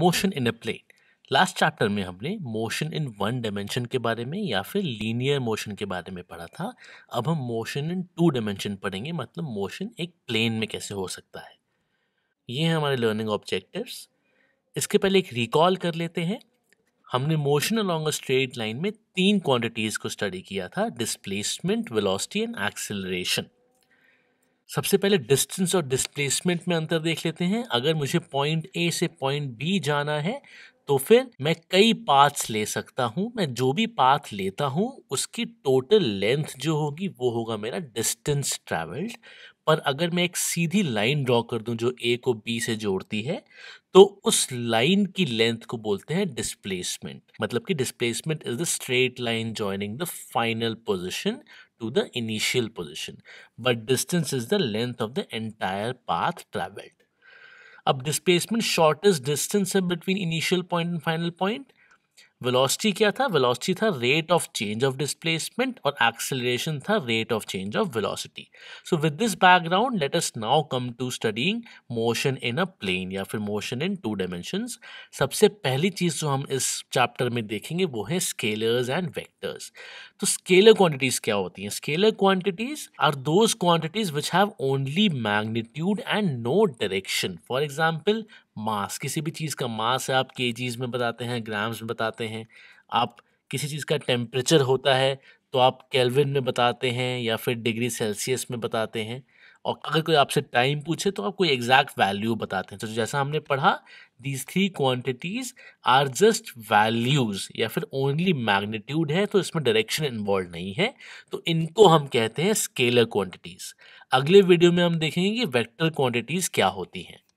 Motion in a plane last chapter में हमने motion in one dimension के बारे में या फिर लीनियर मोशन के बारे में पढ़ा था अब हम मोशन इन टू डायमेंशन पढ़ेंगे मतलब मोशन एक प्लेन में कैसे हो सकता है ये हैं हमारे लर्निंग ऑब्जेक्टिव्स इसके पहले एक रिकॉल कर लेते हैं हमने motion along a straight line में तीन क्वांटिटीज़ को स्टडी किया था डिस्प्लेसमेंट वेलोसिटी एंड एक्सेलरेशन सबसे पहले डिस्टेंस और डिस्प्लेसमेंट में अंतर देख लेते हैं अगर मुझे पॉइंट ए से पॉइंट बी जाना है तो फिर मैं कई पाथ्स ले सकता हूँ मैं जो भी पाथ लेता हूँ उसकी टोटल लेंथ जो होगी वो होगा मेरा डिस्टेंस ट्रैवल्ड पर अगर मैं एक सीधी लाइन ड्रॉ कर दूं जो ए को बी से जोड़ती है तो उस लाइन की लेंथ को बोलते हैं डिस्प्लेसमेंट मतलब कि displacement is the straight line joining the final position to the initial position, but distance is the length of the entire path traveled. Up displacement shortest distance between initial point and final point velocity क्या था velocity था rate of change of displacement और acceleration था rate of change of velocity so with this background let us now come to studying motion in a plane या फिर motion in to dimensions सबसे पहली चीज़ जो हम इस चैप्टर में देखेंगे वो है स्केलर्स एंड वेक्टर्स तो स्केलर क्वांटिटीज क्या होती हैं scalar quantities are those quantities which have only magnitude and no direction for example mass किसी भी चीज़ का मास है आप के में बताते हैं ग्राम्स में बताते हैं आप किसी चीज़ का टेम्परेचर होता है तो आप कैलविन में बताते हैं या फिर डिग्री सेल्सियस में बताते हैं और अगर कोई आपसे टाइम पूछे तो आप कोई एग्जैक्ट वैल्यू बताते हैं तो जैसा हमने पढ़ा these three quantities are just values या फिर ओनली मैग्नीट्यूड है तो इसमें डायरेक्शन इन्वॉल्व नहीं है तो इनको हम कहते हैं स्केलर क्वांटिटीज़ अगले वीडियो में हम देखेंगे कि वेक्टर क्वांटिटीज़ क्या होती हैं